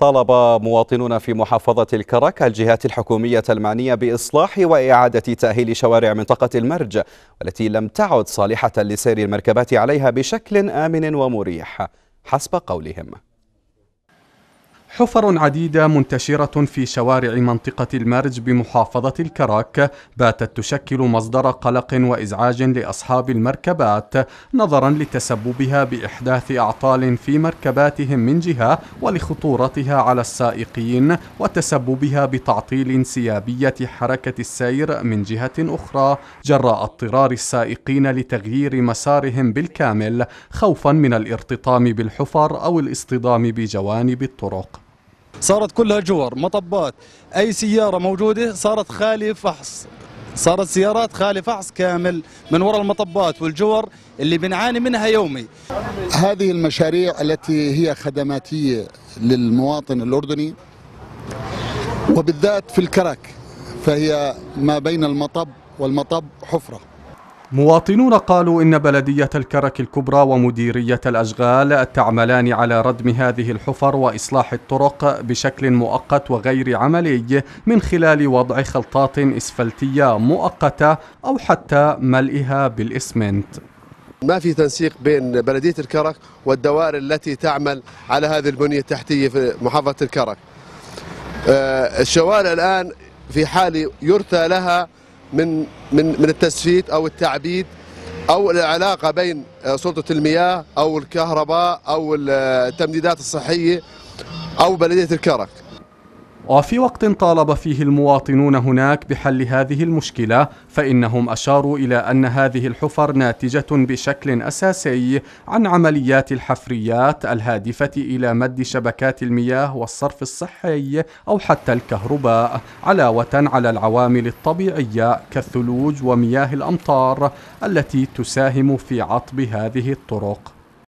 طالب مواطنون في محافظة الكرك الجهات الحكومية المعنية بإصلاح وإعادة تأهيل شوارع منطقة المرج والتي لم تعد صالحة لسير المركبات عليها بشكل آمن ومريح حسب قولهم حفر عديدة منتشرة في شوارع منطقة المرج بمحافظة الكراك باتت تشكل مصدر قلق وإزعاج لأصحاب المركبات نظرا لتسببها بإحداث أعطال في مركباتهم من جهة ولخطورتها على السائقين وتسببها بتعطيل سيابية حركة السير من جهة أخرى جراء اضطرار السائقين لتغيير مسارهم بالكامل خوفا من الارتطام بالحفر أو الاصطدام بجوانب الطرق صارت كلها جور مطبات أي سيارة موجودة صارت خالية فحص صارت سيارات خالية فحص كامل من وراء المطبات والجور اللي بنعاني منها يومي هذه المشاريع التي هي خدماتية للمواطن الأردني وبالذات في الكرك فهي ما بين المطب والمطب حفره مواطنون قالوا إن بلدية الكرك الكبرى ومديرية الأشغال تعملان على ردم هذه الحفر وإصلاح الطرق بشكل مؤقت وغير عملي من خلال وضع خلطات إسفلتية مؤقتة أو حتى ملئها بالإسمنت ما في تنسيق بين بلدية الكرك والدوائر التي تعمل على هذه البنية التحتية في محافظة الكرك آه، الشوارع الآن في حال يرثى لها من من من التسفيت او التعبيد او العلاقه بين آه، سلطه المياه او الكهرباء او آه، التمديدات الصحيه او بلديه الكرك وفي وقت طالب فيه المواطنون هناك بحل هذه المشكلة فإنهم أشاروا إلى أن هذه الحفر ناتجة بشكل أساسي عن عمليات الحفريات الهادفة إلى مد شبكات المياه والصرف الصحي أو حتى الكهرباء علاوة على العوامل الطبيعية كالثلوج ومياه الأمطار التي تساهم في عطب هذه الطرق